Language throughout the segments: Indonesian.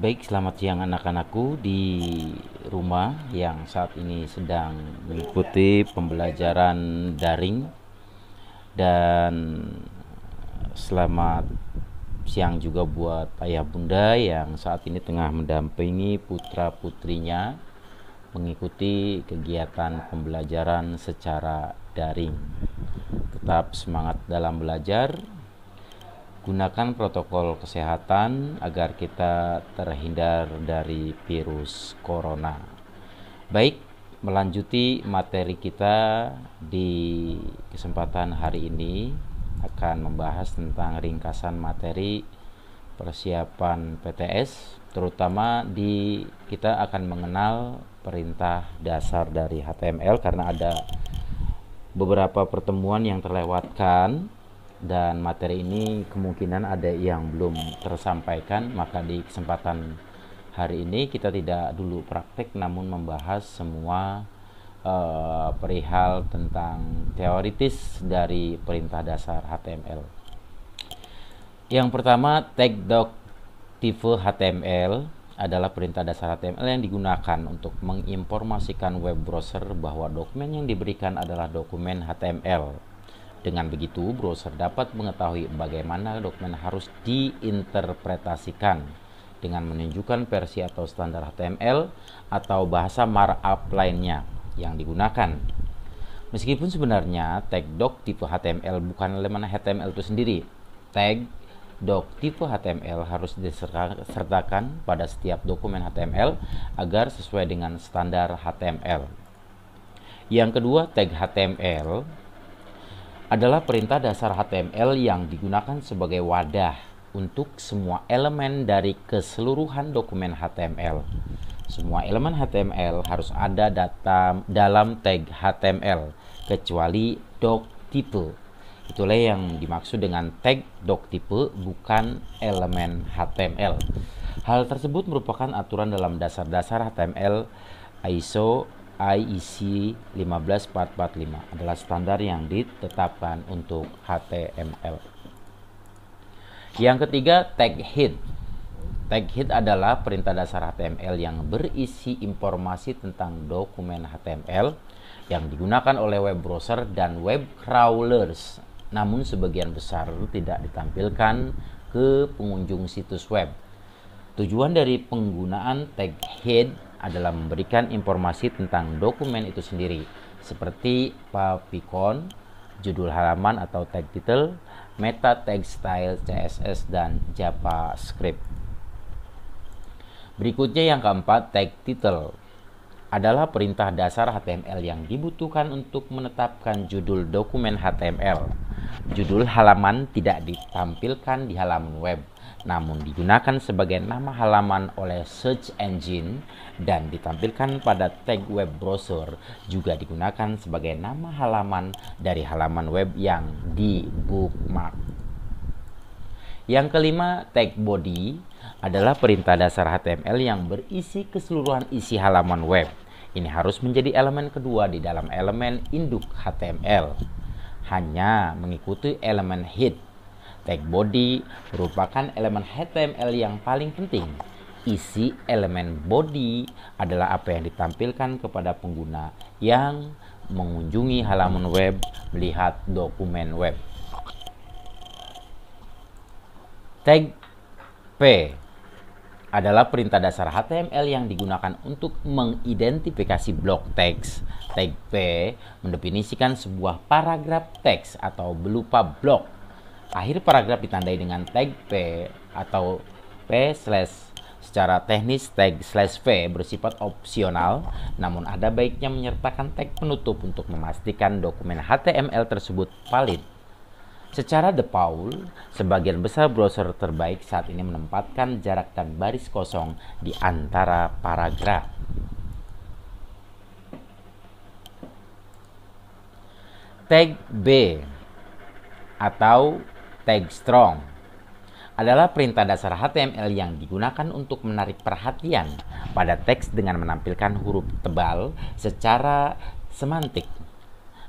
Baik, selamat siang anak-anakku di rumah yang saat ini sedang mengikuti pembelajaran daring dan selamat siang juga buat ayah bunda yang saat ini tengah mendampingi putra-putrinya mengikuti kegiatan pembelajaran secara daring. Tetap semangat dalam belajar gunakan protokol kesehatan agar kita terhindar dari virus corona. Baik, melanjuti materi kita di kesempatan hari ini akan membahas tentang ringkasan materi persiapan PTS terutama di kita akan mengenal perintah dasar dari HTML karena ada beberapa pertemuan yang terlewatkan dan materi ini kemungkinan ada yang belum tersampaikan maka di kesempatan hari ini kita tidak dulu praktek namun membahas semua uh, perihal tentang teoritis dari perintah dasar HTML yang pertama tag doc tipe HTML adalah perintah dasar HTML yang digunakan untuk menginformasikan web browser bahwa dokumen yang diberikan adalah dokumen HTML dengan begitu, browser dapat mengetahui bagaimana dokumen harus diinterpretasikan dengan menunjukkan versi atau standar HTML atau bahasa markup lainnya yang digunakan. Meskipun sebenarnya tag doc tipe HTML bukan elemen HTML itu sendiri, tag doc tipe HTML harus disertakan pada setiap dokumen HTML agar sesuai dengan standar HTML. Yang kedua, tag HTML adalah perintah dasar HTML yang digunakan sebagai wadah untuk semua elemen dari keseluruhan dokumen HTML. Semua elemen HTML harus ada data dalam tag HTML kecuali doc tipe. Itulah yang dimaksud dengan tag doc tipe bukan elemen HTML. Hal tersebut merupakan aturan dalam dasar-dasar HTML ISO IEC 15445 adalah standar yang ditetapkan untuk HTML. Yang ketiga, tag head. Tag head adalah perintah dasar HTML yang berisi informasi tentang dokumen HTML yang digunakan oleh web browser dan web crawlers. Namun sebagian besar tidak ditampilkan ke pengunjung situs web. Tujuan dari penggunaan tag head adalah memberikan informasi tentang dokumen itu sendiri, seperti favicon, judul halaman atau tag title, meta tag style CSS dan JavaScript. Berikutnya yang keempat, tag title adalah perintah dasar HTML yang dibutuhkan untuk menetapkan judul dokumen HTML. Judul halaman tidak ditampilkan di halaman web, namun digunakan sebagai nama halaman oleh search engine dan ditampilkan pada tag web browser juga digunakan sebagai nama halaman dari halaman web yang di bookmark. Yang kelima, tag body adalah perintah dasar HTML yang berisi keseluruhan isi halaman web. Ini harus menjadi elemen kedua di dalam elemen induk HTML hanya mengikuti elemen heat. Tag body merupakan elemen HTML yang paling penting. Isi elemen body adalah apa yang ditampilkan kepada pengguna yang mengunjungi halaman web melihat dokumen web. Tag P adalah perintah dasar HTML yang digunakan untuk mengidentifikasi blok teks. Tag P mendefinisikan sebuah paragraf teks atau berupa blok. Akhir paragraf ditandai dengan tag P atau P slash Secara teknis, tag slash V bersifat opsional, namun ada baiknya menyertakan tag penutup untuk memastikan dokumen HTML tersebut valid. Secara The Paul, sebagian besar browser terbaik saat ini menempatkan jarak dan baris kosong di antara paragraf. Tag B atau tag strong adalah perintah dasar HTML yang digunakan untuk menarik perhatian pada teks dengan menampilkan huruf tebal secara semantik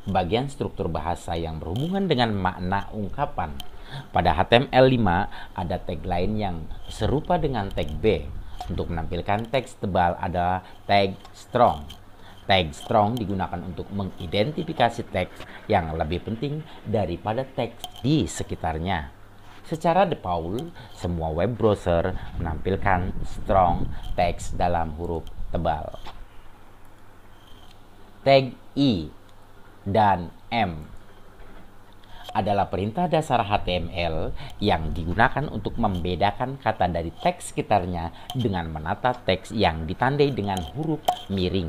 bagian struktur bahasa yang berhubungan dengan makna ungkapan. Pada HTML5 ada tag lain yang serupa dengan tag B. Untuk menampilkan teks tebal ada tag strong. Tag strong digunakan untuk mengidentifikasi teks yang lebih penting daripada teks di sekitarnya. Secara default, semua web browser menampilkan strong teks dalam huruf tebal. Tag I dan M adalah perintah dasar HTML yang digunakan untuk membedakan kata dari teks sekitarnya dengan menata teks yang ditandai dengan huruf miring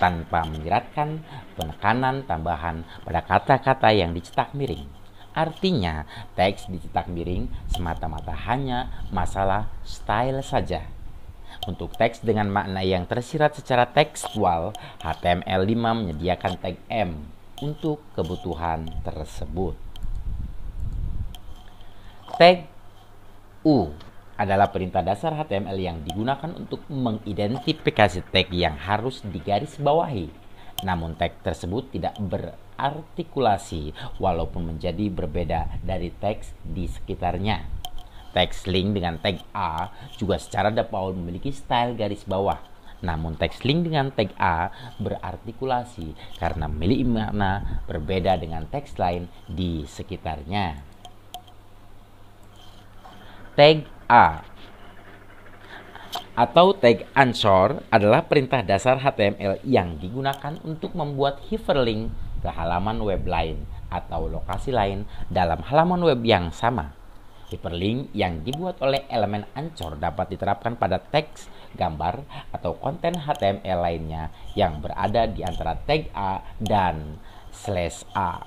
tanpa menyeratkan penekanan tambahan pada kata-kata yang dicetak miring. Artinya, teks dicetak miring semata-mata hanya masalah style saja. Untuk teks dengan makna yang tersirat secara tekstual, HTML5 menyediakan tag M untuk kebutuhan tersebut. Tag U adalah perintah dasar HTML yang digunakan untuk mengidentifikasi tag yang harus digarisbawahi. Namun tag tersebut tidak berartikulasi walaupun menjadi berbeda dari teks di sekitarnya. Tag link dengan tag A juga secara default memiliki style garis bawah namun teks link dengan tag A berartikulasi karena memiliki makna berbeda dengan teks lain di sekitarnya. Tag A atau tag answer adalah perintah dasar HTML yang digunakan untuk membuat hyperlink ke halaman web lain atau lokasi lain dalam halaman web yang sama. Hyperlink yang dibuat oleh elemen ancor dapat diterapkan pada teks gambar, atau konten HTML lainnya yang berada di antara tag A dan slash A.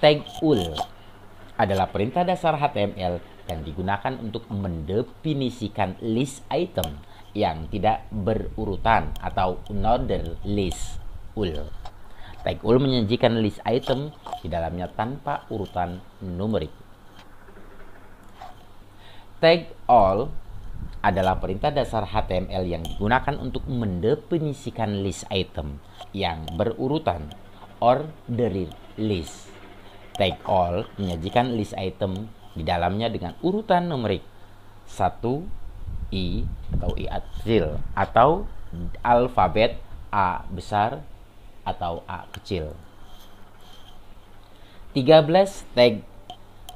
Tag ul adalah perintah dasar HTML yang digunakan untuk mendefinisikan list item yang tidak berurutan atau unordered list ul. Tag ul menyajikan list item di dalamnya tanpa urutan numerik. Tag all adalah perintah dasar HTML yang digunakan untuk mendefinisikan list item yang berurutan or dari list. Tag all menyajikan list item di dalamnya dengan urutan numerik 1 I atau I kecil atau alfabet A besar atau A kecil. 13 tag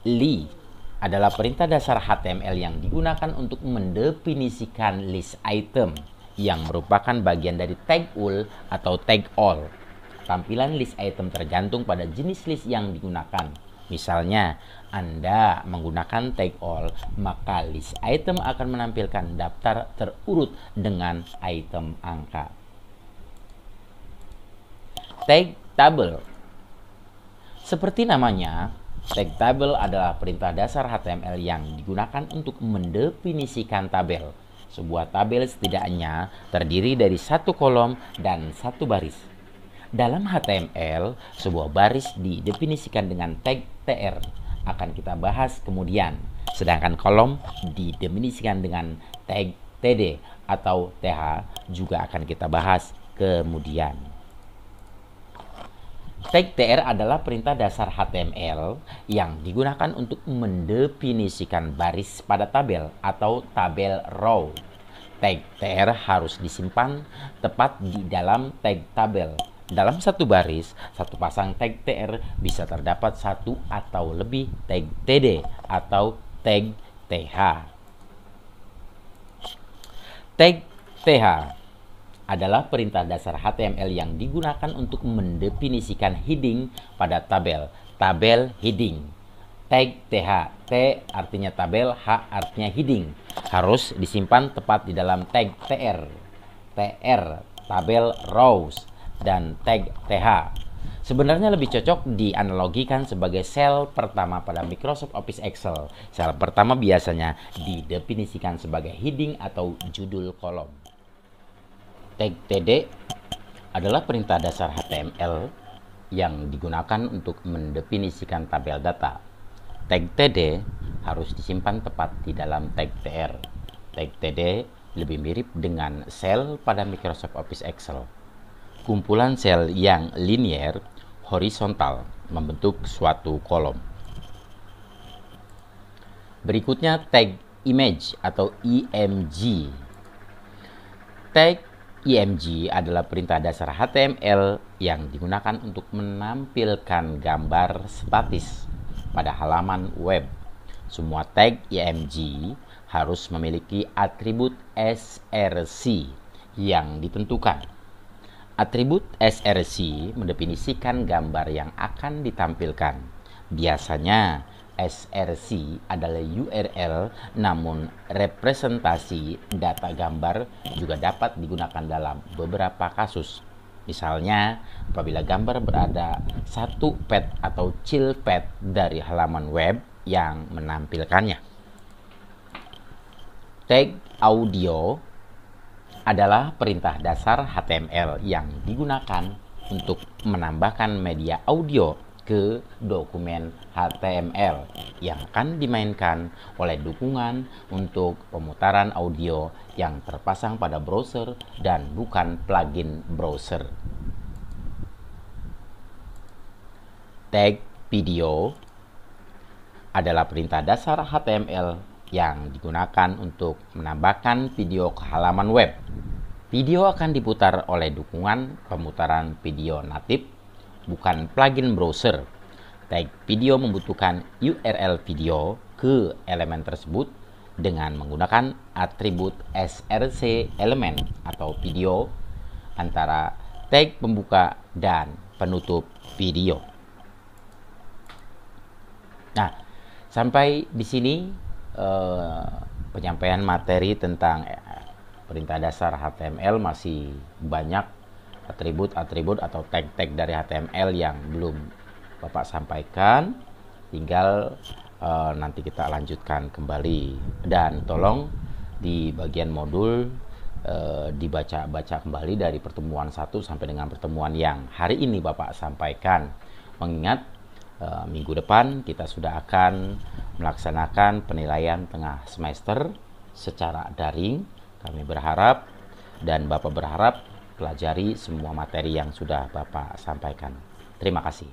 li adalah perintah dasar HTML yang digunakan untuk mendefinisikan list item yang merupakan bagian dari tag all atau tag all. Tampilan list item tergantung pada jenis list yang digunakan. Misalnya, Anda menggunakan tag all, maka list item akan menampilkan daftar terurut dengan item angka. Tag table seperti namanya, Tag table adalah perintah dasar HTML yang digunakan untuk mendefinisikan tabel. Sebuah tabel setidaknya terdiri dari satu kolom dan satu baris. Dalam HTML, sebuah baris didefinisikan dengan tag TR. Akan kita bahas kemudian. Sedangkan kolom didefinisikan dengan tag TD atau TH juga akan kita bahas kemudian. Tag TR adalah perintah dasar HTML yang digunakan untuk mendefinisikan baris pada tabel atau tabel row. Tag TR harus disimpan tepat di dalam tag tabel. Dalam satu baris, satu pasang tag TR bisa terdapat satu atau lebih tag TD atau tag TH. Tag TH adalah perintah dasar HTML yang digunakan untuk mendefinisikan heading pada tabel. Tabel heading. Tag TH. T artinya tabel, H artinya heading. Harus disimpan tepat di dalam tag TR. TR, tabel rows, dan tag TH. Sebenarnya lebih cocok dianalogikan sebagai sel pertama pada Microsoft Office Excel. Sel pertama biasanya didefinisikan sebagai heading atau judul kolom tag td adalah perintah dasar HTML yang digunakan untuk mendefinisikan tabel data. Tag td harus disimpan tepat di dalam tag tr. Tag td lebih mirip dengan sel pada Microsoft Office Excel. Kumpulan sel yang linear horizontal membentuk suatu kolom. Berikutnya tag image atau img. E tag IMG adalah perintah dasar HTML yang digunakan untuk menampilkan gambar statis pada halaman web. Semua tag IMG harus memiliki atribut src yang ditentukan. Atribut src mendefinisikan gambar yang akan ditampilkan. Biasanya SRC adalah URL, namun representasi data gambar juga dapat digunakan dalam beberapa kasus. Misalnya, apabila gambar berada satu pet atau chill pet dari halaman web yang menampilkannya. Tag audio adalah perintah dasar HTML yang digunakan untuk menambahkan media audio ke dokumen HTML yang akan dimainkan oleh dukungan untuk pemutaran audio yang terpasang pada browser dan bukan plugin browser. Tag video adalah perintah dasar HTML yang digunakan untuk menambahkan video ke halaman web. Video akan diputar oleh dukungan pemutaran video natif bukan plugin browser. Tag video membutuhkan URL video ke elemen tersebut dengan menggunakan atribut src elemen atau video antara tag pembuka dan penutup video. Nah, sampai di sini eh, penyampaian materi tentang eh, perintah dasar HTML masih banyak atribut-atribut atau tag-tag dari HTML yang belum Bapak sampaikan tinggal uh, nanti kita lanjutkan kembali dan tolong di bagian modul uh, dibaca-baca kembali dari pertemuan satu sampai dengan pertemuan yang hari ini Bapak sampaikan mengingat uh, minggu depan kita sudah akan melaksanakan penilaian tengah semester secara daring kami berharap dan Bapak berharap pelajari semua materi yang sudah Bapak sampaikan. Terima kasih.